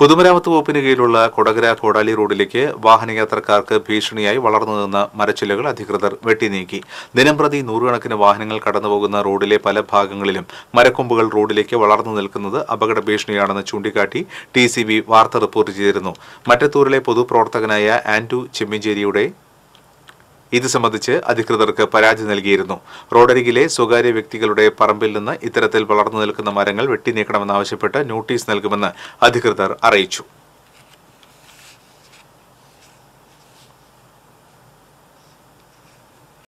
പൊതുമരാമത്ത് വകുപ്പിന് കീഴിലുള്ള കൊടകര കോടാലി റോഡിലേക്ക് വാഹനയാത്രക്കാർക്ക് ഭീഷണിയായി വളർന്നുനിന്ന മരച്ചില്ലകൾ അധികൃതർ വെട്ടിനീക്കി ദിനംപ്രതി നൂറുകണക്കിന് വാഹനങ്ങൾ കടന്നുപോകുന്ന റോഡിലെ പല ഭാഗങ്ങളിലും മരക്കൊമ്പുകൾ റോഡിലേക്ക് വളർന്നു നിൽക്കുന്നത് അപകട ഭീഷണിയാണെന്ന് ചൂണ്ടിക്കാട്ടി ടി സി ബി വാർത്ത റിപ്പോർട്ട് ചെയ്തിരുന്നു മറ്റത്തൂരിലെ പൊതുപ്രവർത്തകനായ ആന്റു ചെമ്മിഞ്ചേരിയുടെ ഇത് സംബന്ധിച്ച് അധികൃതർക്ക് പരാതി നൽകിയിരുന്നു റോഡരികിലെ സ്വകാര്യ വ്യക്തികളുടെ പറമ്പിൽ നിന്ന് ഇത്തരത്തിൽ വളർന്നു നിൽക്കുന്ന മരങ്ങൾ വെട്ടിനീക്കണമെന്നാവശ്യപ്പെട്ട് നോട്ടീസ് നൽകുമെന്ന് അധികൃതർ അറിയിച്ചു